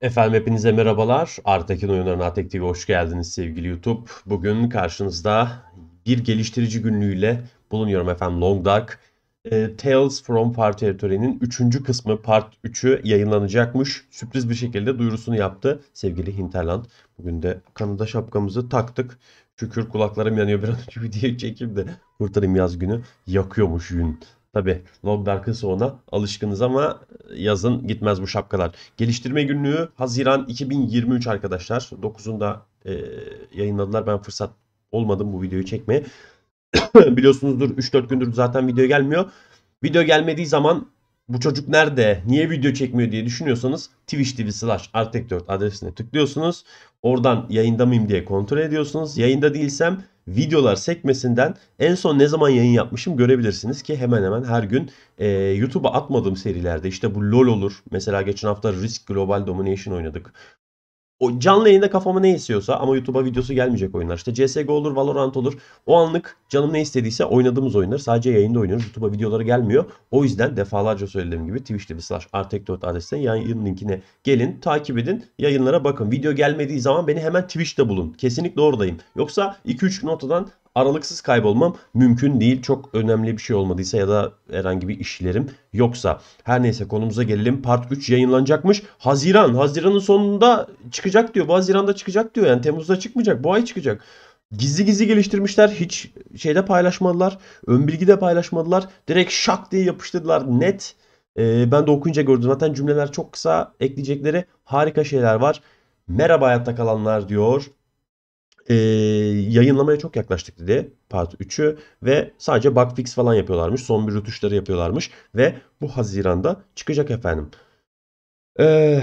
Efendim hepinize merhabalar. Artekin Oyunların Artek TV'ye hoş geldiniz sevgili YouTube. Bugün karşınızda bir geliştirici günlüğüyle bulunuyorum efendim Long Dark. E, ee, Tales from Far Territory'nin 3. kısmı Part 3'ü yayınlanacakmış. Sürpriz bir şekilde duyurusunu yaptı sevgili Hinterland. Bugün de Kanada şapkamızı taktık. Şükür kulaklarım yanıyor bir an önce video çekeyim de kurtarayım yaz günü. Yakıyormuş yün Tabi loglar kısa ona alışkınız ama yazın gitmez bu şapkalar. Geliştirme günlüğü Haziran 2023 arkadaşlar. 9'unda e, yayınladılar. Ben fırsat olmadım bu videoyu çekmeye. Biliyorsunuzdur 3-4 gündür zaten video gelmiyor. Video gelmediği zaman bu çocuk nerede, niye video çekmiyor diye düşünüyorsanız Twitch TV slash Artek4 adresine tıklıyorsunuz. Oradan yayında mıyım diye kontrol ediyorsunuz. Yayında değilsem videolar sekmesinden en son ne zaman yayın yapmışım görebilirsiniz ki hemen hemen her gün e, YouTube'a atmadığım serilerde işte bu LOL olur. Mesela geçen hafta Risk Global Domination oynadık o canlı yayında kafama ne istiyorsa ama YouTube'a videosu gelmeyecek oyunlar. İşte CSGO olur, Valorant olur. O anlık canım ne istediyse oynadığımız oyunlar sadece yayında oynuyoruz. YouTube'a videoları gelmiyor. O yüzden defalarca söylediğim gibi twitch.tv slash artek 4 adresinden yayın linkine gelin, takip edin, yayınlara bakın. Video gelmediği zaman beni hemen Twitch'te bulun. Kesinlikle oradayım. Yoksa 2-3 notadan aralıksız kaybolmam mümkün değil. Çok önemli bir şey olmadıysa ya da herhangi bir işlerim yoksa. Her neyse konumuza gelelim. Part 3 yayınlanacakmış. Haziran. Haziran'ın sonunda çıkacak diyor. Bu Haziran'da çıkacak diyor. Yani Temmuz'da çıkmayacak. Bu ay çıkacak. Gizli gizli geliştirmişler. Hiç şeyde paylaşmadılar. Ön bilgi de paylaşmadılar. Direkt şak diye yapıştırdılar. Net. Ee, ben de okuyunca gördüm. Zaten cümleler çok kısa. Ekleyecekleri harika şeyler var. Merhaba hayatta kalanlar diyor e, yayınlamaya çok yaklaştık dedi Part 3'ü ve sadece bug fix falan yapıyorlarmış. Son bir rötuşları yapıyorlarmış ve bu Haziran'da çıkacak efendim. Ee,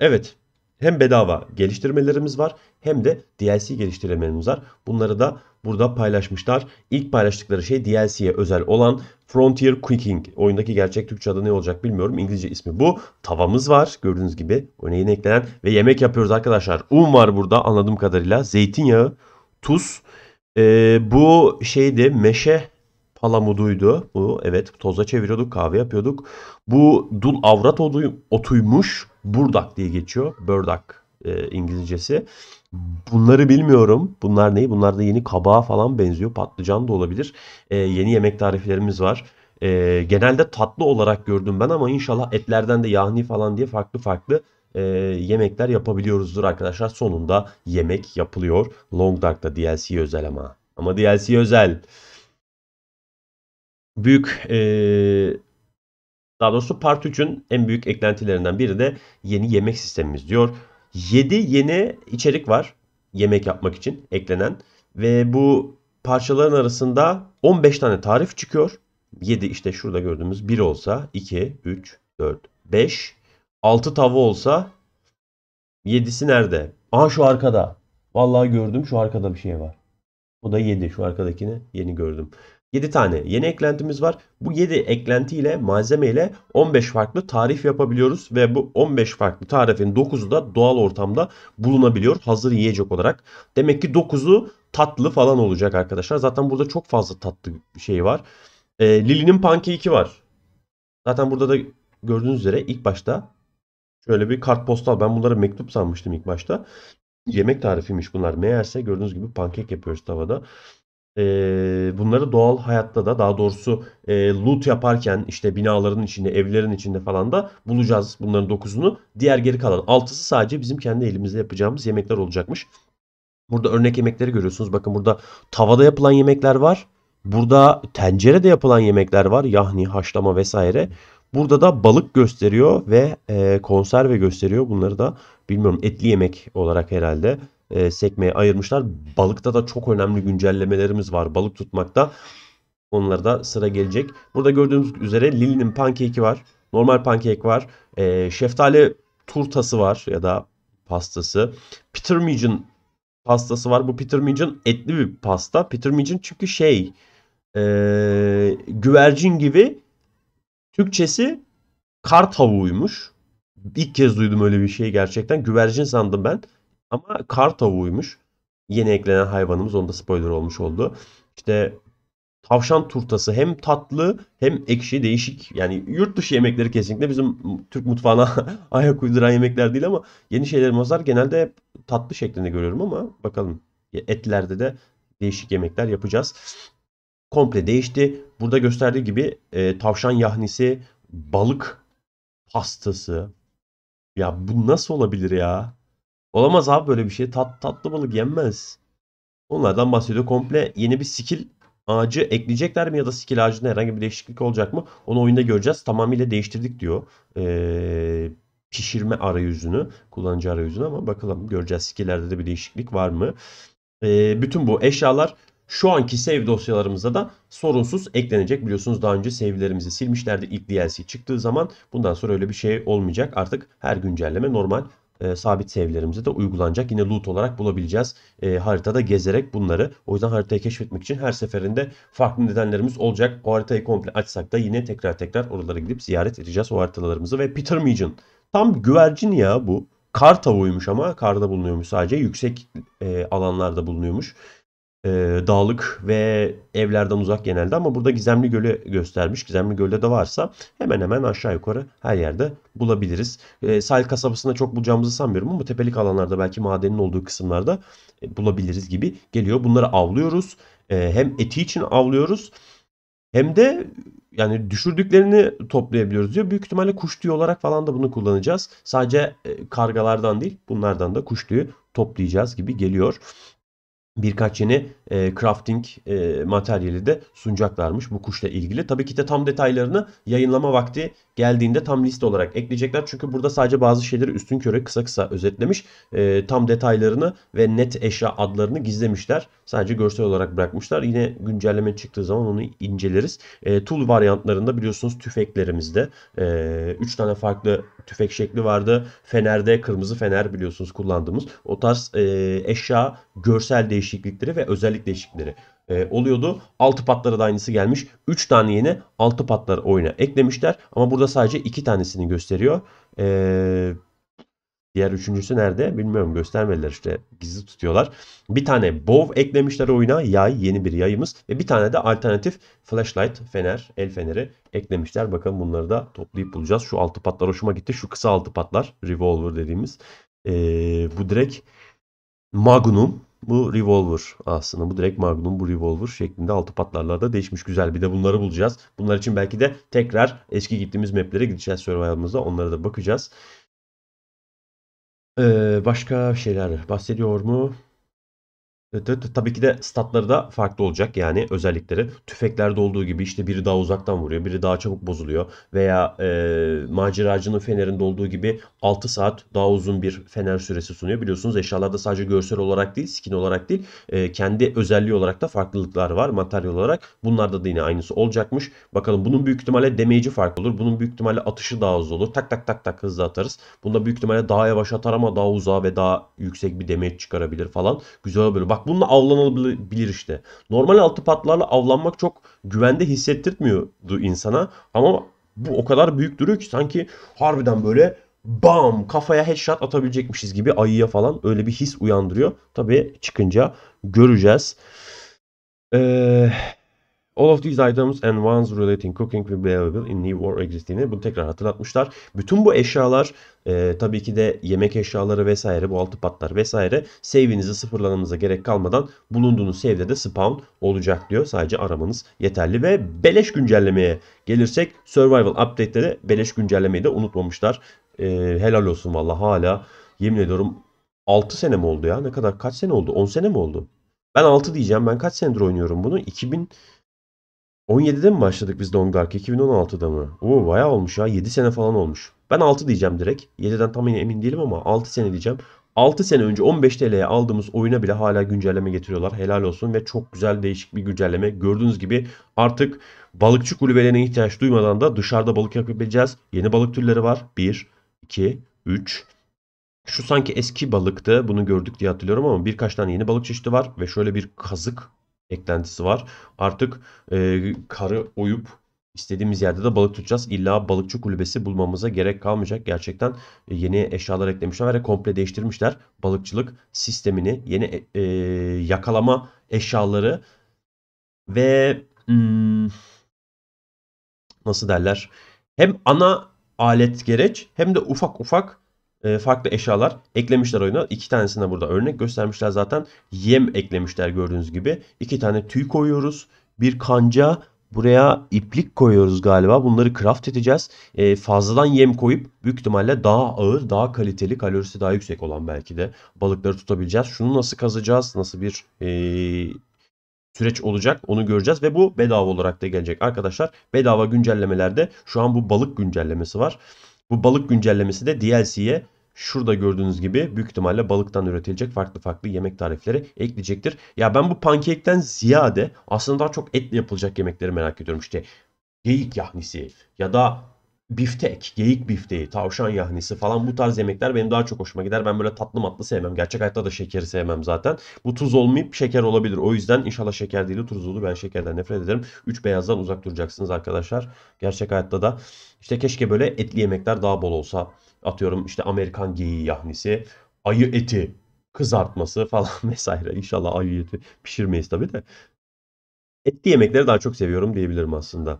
evet hem bedava geliştirmelerimiz var hem de DLC geliştirmelerimiz var. Bunları da burada paylaşmışlar. İlk paylaştıkları şey DLC'ye özel olan Frontier Cooking. Oyundaki gerçek Türkçe adı ne olacak bilmiyorum. İngilizce ismi bu. Tavamız var gördüğünüz gibi. Örneğin eklenen ve yemek yapıyoruz arkadaşlar. Un var burada anladığım kadarıyla. Zeytinyağı, tuz. Ee, bu şeydi meşe palamuduydu. Bu evet toza çeviriyorduk kahve yapıyorduk. Bu dul avrat otu, otuymuş. Burdak diye geçiyor. Burdak e, İngilizcesi. Bunları bilmiyorum. Bunlar ne? Bunlar da yeni kabağa falan benziyor. Patlıcan da olabilir. E, yeni yemek tariflerimiz var. E, genelde tatlı olarak gördüm ben ama inşallah etlerden de yahni falan diye farklı farklı e, yemekler yapabiliyoruzdur arkadaşlar. Sonunda yemek yapılıyor. Long Dark'ta DLC özel ama. Ama DLC özel. Büyük e, daha doğrusu Part 3'ün en büyük eklentilerinden biri de yeni yemek sistemimiz diyor. 7 yeni içerik var yemek yapmak için eklenen ve bu parçaların arasında 15 tane tarif çıkıyor. 7 işte şurada gördüğümüz 1 olsa 2, 3, 4, 5, 6 tavu olsa 7'si nerede? Aa şu arkada. Vallahi gördüm şu arkada bir şey var. Bu da 7 şu arkadakini yeni gördüm. 7 tane yeni eklentimiz var. Bu 7 eklentiyle ile malzeme ile 15 farklı tarif yapabiliyoruz ve bu 15 farklı tarifin 9'u da doğal ortamda bulunabiliyor hazır yiyecek olarak. Demek ki 9'u tatlı falan olacak arkadaşlar. Zaten burada çok fazla tatlı şey var. E, Lili'nin pankeki var. Zaten burada da gördüğünüz üzere ilk başta şöyle bir kartpostal. Ben bunları mektup sanmıştım ilk başta. Yemek tarifiymiş bunlar. Meğerse gördüğünüz gibi pankek yapıyoruz tavada e, bunları doğal hayatta da daha doğrusu e, loot yaparken işte binaların içinde, evlerin içinde falan da bulacağız bunların dokuzunu. Diğer geri kalan altısı sadece bizim kendi elimizle yapacağımız yemekler olacakmış. Burada örnek yemekleri görüyorsunuz. Bakın burada tavada yapılan yemekler var. Burada tencerede yapılan yemekler var. Yahni, haşlama vesaire. Burada da balık gösteriyor ve e, konserve gösteriyor. Bunları da bilmiyorum etli yemek olarak herhalde e, sekmeye ayırmışlar. Balıkta da çok önemli güncellemelerimiz var balık tutmakta. Onlara da sıra gelecek. Burada gördüğünüz üzere Lili'nin pancake'i var. Normal pankek var. E, şeftali turtası var ya da pastası. Peter Midge'in pastası var. Bu Peter Midge'in etli bir pasta. Peter Midge'in çünkü şey e, güvercin gibi Türkçesi kar tavuğuymuş. İlk kez duydum öyle bir şey gerçekten. Güvercin sandım ben. Ama kar tavuğuymuş. Yeni eklenen hayvanımız. Onda spoiler olmuş oldu. İşte tavşan turtası hem tatlı hem ekşi değişik. Yani yurt dışı yemekleri kesinlikle bizim Türk mutfağına ayak uyduran yemekler değil ama yeni şeyler mazar genelde hep tatlı şeklinde görüyorum ama bakalım etlerde de değişik yemekler yapacağız. Komple değişti. Burada gösterdiği gibi e, tavşan yahnisi, balık pastası. Ya bu nasıl olabilir ya? Olamaz abi böyle bir şey. Tat, tatlı balık yenmez. Onlardan bahsediyor. Komple yeni bir skill ağacı ekleyecekler mi ya da skill ağacında herhangi bir değişiklik olacak mı? Onu oyunda göreceğiz. Tamamıyla değiştirdik diyor. Ee, pişirme arayüzünü, kullanıcı arayüzünü ama bakalım göreceğiz skill'lerde de bir değişiklik var mı? Ee, bütün bu eşyalar şu anki save dosyalarımızda da sorunsuz eklenecek. Biliyorsunuz daha önce save'lerimizi silmişlerdi ilk DLC çıktığı zaman. Bundan sonra öyle bir şey olmayacak. Artık her güncelleme normal e, sabit save'lerimize de uygulanacak. Yine loot olarak bulabileceğiz e, haritada gezerek bunları. O yüzden haritayı keşfetmek için her seferinde farklı nedenlerimiz olacak. O haritayı komple açsak da yine tekrar tekrar oralara gidip ziyaret edeceğiz o haritalarımızı. Ve Peter Meehan tam güvercin ya bu. Kar tavuğuymuş ama karda bulunuyormuş sadece. Yüksek e, alanlarda bulunuyormuş e, dağlık ve evlerden uzak genelde ama burada Gizemli Göl'ü göstermiş. Gizemli Göl'de de varsa hemen hemen aşağı yukarı her yerde bulabiliriz. E, sahil kasabasında çok bulacağımızı sanmıyorum ama tepelik alanlarda belki madenin olduğu kısımlarda e, bulabiliriz gibi geliyor. Bunları avlıyoruz. E, hem eti için avlıyoruz hem de yani düşürdüklerini toplayabiliyoruz diyor. Büyük ihtimalle kuş tüyü olarak falan da bunu kullanacağız. Sadece e, kargalardan değil bunlardan da kuş tüyü toplayacağız gibi geliyor birkaç yeni e, crafting e, materyali de sunacaklarmış bu kuşla ilgili. Tabii ki de tam detaylarını yayınlama vakti geldiğinde tam liste olarak ekleyecekler. Çünkü burada sadece bazı şeyleri üstün körü kısa kısa özetlemiş. E, tam detaylarını ve net eşya adlarını gizlemişler. Sadece görsel olarak bırakmışlar. Yine güncelleme çıktığı zaman onu inceleriz. E, tool varyantlarında biliyorsunuz tüfeklerimizde 3 e, üç tane farklı tüfek şekli vardı. Fenerde kırmızı fener biliyorsunuz kullandığımız. O tarz e, eşya görsel değişiklikleri değişiklikleri ve özellik değişiklikleri e, oluyordu. Altı patları da aynısı gelmiş. 3 tane yeni altı patlar oyuna eklemişler. Ama burada sadece 2 tanesini gösteriyor. Eee... Diğer üçüncüsü nerede bilmiyorum göstermediler işte gizli tutuyorlar. Bir tane bow eklemişler oyuna yay yeni bir yayımız ve bir tane de alternatif flashlight fener el feneri eklemişler. Bakın bunları da toplayıp bulacağız. Şu altı patlar hoşuma gitti şu kısa altı patlar revolver dediğimiz. Ee, bu direkt magnum bu revolver aslında. Bu direkt Magnum bu revolver şeklinde altı patlarlarda değişmiş. Güzel bir de bunları bulacağız. Bunlar için belki de tekrar eski gittiğimiz maplere gideceğiz survival'ımızda. Onlara da bakacağız. Ee, başka şeyler bahsediyor mu? Tabii ki de statları da farklı olacak yani özellikleri. Tüfeklerde olduğu gibi işte biri daha uzaktan vuruyor, biri daha çabuk bozuluyor. Veya e, maceracının fenerinde olduğu gibi 6 saat daha uzun bir fener süresi sunuyor. Biliyorsunuz eşyalarda sadece görsel olarak değil, skin olarak değil, e, kendi özelliği olarak da farklılıklar var materyal olarak. Bunlarda da yine aynısı olacakmış. Bakalım bunun büyük ihtimalle damage'i farklı olur. Bunun büyük ihtimalle atışı daha hızlı olur. Tak tak tak tak hızlı atarız. Bunda büyük ihtimalle daha yavaş atar ama daha uzağa ve daha yüksek bir demeç çıkarabilir falan. Güzel böyle bak Bak bununla avlanılabilir işte. Normal altı patlarla avlanmak çok güvende hissettirtmiyordu insana. Ama bu o kadar büyük duruyor ki sanki harbiden böyle bam kafaya headshot atabilecekmişiz gibi ayıya falan öyle bir his uyandırıyor. Tabii çıkınca göreceğiz. Eee... All of these items and ones relating cooking will be available in new or existing. bunu tekrar hatırlatmışlar. Bütün bu eşyalar e, tabii ki de yemek eşyaları vesaire bu altı patlar vesaire save'inizi sıfırlamanıza gerek kalmadan bulunduğunuz save'de de spawn olacak diyor. Sadece aramanız yeterli ve beleş güncellemeye gelirsek survival update'te de beleş güncellemeyi de unutmamışlar. E, helal olsun valla hala yemin ediyorum 6 sene mi oldu ya? Ne kadar kaç sene oldu? 10 sene mi oldu? Ben 6 diyeceğim. Ben kaç senedir oynuyorum bunu? 2000 17'de mi başladık biz Donk Dark? 2016'da mı? Oo bayağı olmuş ya. 7 sene falan olmuş. Ben 6 diyeceğim direkt. 7'den tam emin değilim ama 6 sene diyeceğim. 6 sene önce 15 TL'ye aldığımız oyuna bile hala güncelleme getiriyorlar. Helal olsun ve çok güzel değişik bir güncelleme. Gördüğünüz gibi artık balıkçı kulübelerine ihtiyaç duymadan da dışarıda balık yapabileceğiz. Yeni balık türleri var. 1, 2, 3, şu sanki eski balıktı. Bunu gördük diye hatırlıyorum ama birkaç tane yeni balık çeşidi var. Ve şöyle bir kazık eklentisi var. Artık e, karı oyup istediğimiz yerde de balık tutacağız. İlla balıkçı kulübesi bulmamıza gerek kalmayacak. Gerçekten e, yeni eşyalar eklemişler ve komple değiştirmişler. Balıkçılık sistemini, yeni e, e, yakalama eşyaları ve hmm, nasıl derler? Hem ana alet gereç hem de ufak ufak e, farklı eşyalar eklemişler oyuna. İki tanesine burada örnek göstermişler zaten. Yem eklemişler gördüğünüz gibi. İki tane tüy koyuyoruz. Bir kanca, Buraya iplik koyuyoruz galiba. Bunları craft edeceğiz. E, fazladan yem koyup büyük ihtimalle daha ağır, daha kaliteli, kalorisi daha yüksek olan belki de balıkları tutabileceğiz. Şunu nasıl kazacağız? Nasıl bir e, süreç olacak? Onu göreceğiz ve bu bedava olarak da gelecek arkadaşlar. Bedava güncellemelerde şu an bu balık güncellemesi var. Bu balık güncellemesi de DLC'ye şurada gördüğünüz gibi büyük ihtimalle balıktan üretilecek farklı farklı yemek tarifleri ekleyecektir. Ya ben bu pankekten ziyade aslında daha çok etle yapılacak yemekleri merak ediyorum. İşte geyik yahnisi ya da biftek, geyik bifteği, tavşan yahnisi falan bu tarz yemekler benim daha çok hoşuma gider. Ben böyle tatlı matlı sevmem. Gerçek hayatta da şekeri sevmem zaten. Bu tuz olmayıp şeker olabilir. O yüzden inşallah şeker değil de tuz olur. Ben şekerden nefret ederim. Üç beyazdan uzak duracaksınız arkadaşlar. Gerçek hayatta da işte keşke böyle etli yemekler daha bol olsa. Atıyorum işte Amerikan geyiği yahnisi, ayı eti kızartması falan vesaire. İnşallah ayı eti pişirmeyiz tabii de. Etli yemekleri daha çok seviyorum diyebilirim aslında.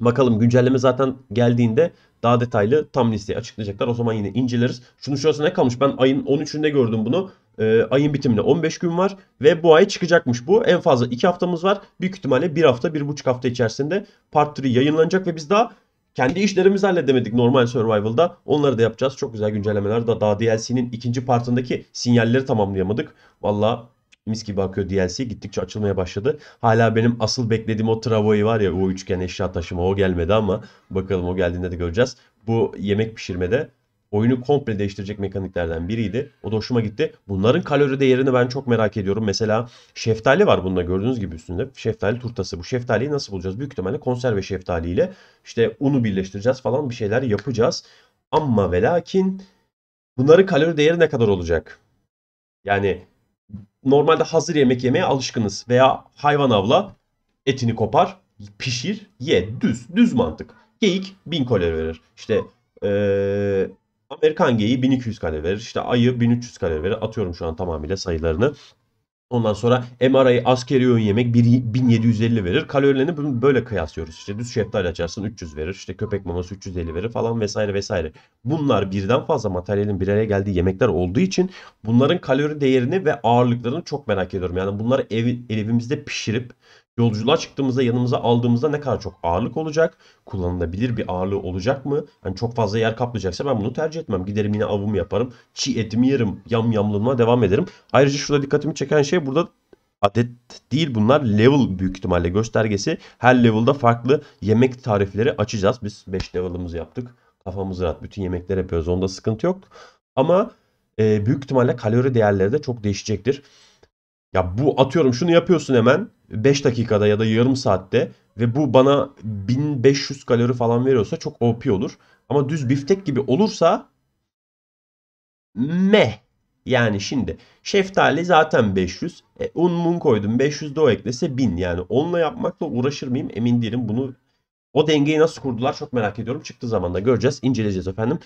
Bakalım güncelleme zaten geldiğinde daha detaylı tam listeyi açıklayacaklar. O zaman yine inceleriz. Şunu şurası ne kalmış? Ben ayın 13'ünde gördüm bunu. E, ayın bitimine 15 gün var ve bu ay çıkacakmış bu. En fazla 2 haftamız var. Büyük ihtimalle 1 hafta 1,5 hafta içerisinde Part 3 yayınlanacak ve biz daha kendi işlerimizi halledemedik normal Survival'da. Onları da yapacağız. Çok güzel güncellemeler. Daha DLC'nin ikinci partındaki sinyalleri tamamlayamadık. Valla mis gibi akıyor DLC gittikçe açılmaya başladı. Hala benim asıl beklediğim o Travoy var ya o üçgen eşya taşıma o gelmedi ama bakalım o geldiğinde de göreceğiz. Bu yemek pişirmede oyunu komple değiştirecek mekaniklerden biriydi. O da hoşuma gitti. Bunların kalori değerini ben çok merak ediyorum. Mesela şeftali var bunda gördüğünüz gibi üstünde. Şeftali turtası. Bu şeftaliyi nasıl bulacağız? Büyük ihtimalle konserve şeftaliyle işte unu birleştireceğiz falan bir şeyler yapacağız. Ama ve lakin bunların kalori değeri ne kadar olacak? Yani normalde hazır yemek yemeye alışkınız. Veya hayvan avla etini kopar, pişir, ye. Düz, düz mantık. Geyik 1000 kalori verir. İşte ee, Amerikan geyiği 1200 kalori verir. İşte ayı 1300 kalori verir. Atıyorum şu an tamamıyla sayılarını. Ondan sonra MRI askeri öğün yemek 1750 verir. Kalorilerini böyle kıyaslıyoruz. İşte düz şeftali açarsın 300 verir. İşte köpek maması 350 verir falan vesaire vesaire. Bunlar birden fazla materyalin bir araya geldiği yemekler olduğu için bunların kalori değerini ve ağırlıklarını çok merak ediyorum. Yani bunları ev, evimizde pişirip Yolculuğa çıktığımızda yanımıza aldığımızda ne kadar çok ağırlık olacak? Kullanılabilir bir ağırlığı olacak mı? Yani çok fazla yer kaplayacaksa ben bunu tercih etmem. Giderim yine avımı yaparım. Çiğ etimi yerim. Yam yamlığıma devam ederim. Ayrıca şurada dikkatimi çeken şey burada adet değil bunlar level büyük ihtimalle göstergesi. Her level'da farklı yemek tarifleri açacağız. Biz 5 level'ımızı yaptık. Kafamız rahat. Bütün yemekler yapıyoruz. Onda sıkıntı yok. Ama e, büyük ihtimalle kalori değerleri de çok değişecektir. Ya bu atıyorum şunu yapıyorsun hemen 5 dakikada ya da yarım saatte ve bu bana 1500 kalori falan veriyorsa çok OP olur. Ama düz biftek gibi olursa meh. Yani şimdi şeftali zaten 500. E, un mun koydum 500 de o eklese 1000. Yani onunla yapmakla uğraşır mıyım emin değilim. Bunu o dengeyi nasıl kurdular çok merak ediyorum. Çıktığı zaman da göreceğiz, inceleyeceğiz efendim.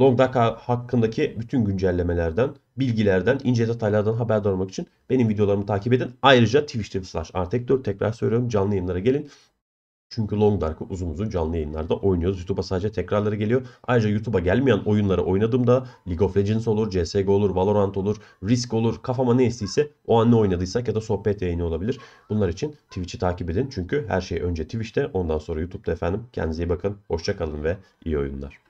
Longduck hakkındaki bütün güncellemelerden, bilgilerden, ince detaylardan haberdar olmak için benim videolarımı takip edin. Ayrıca Twitch'te slash Artek 4 tekrar söylüyorum canlı yayınlara gelin. Çünkü Long Dark'ı uzun uzun canlı yayınlarda oynuyoruz. YouTube'a sadece tekrarları geliyor. Ayrıca YouTube'a gelmeyen oyunları oynadığımda League of Legends olur, CS:GO olur, Valorant olur, Risk olur. Kafama ne istiyse o an ne oynadıysak ya da sohbet yayını olabilir. Bunlar için Twitch'i takip edin. Çünkü her şey önce Twitch'te ondan sonra YouTube'da efendim. Kendinize iyi bakın. Hoşçakalın ve iyi oyunlar.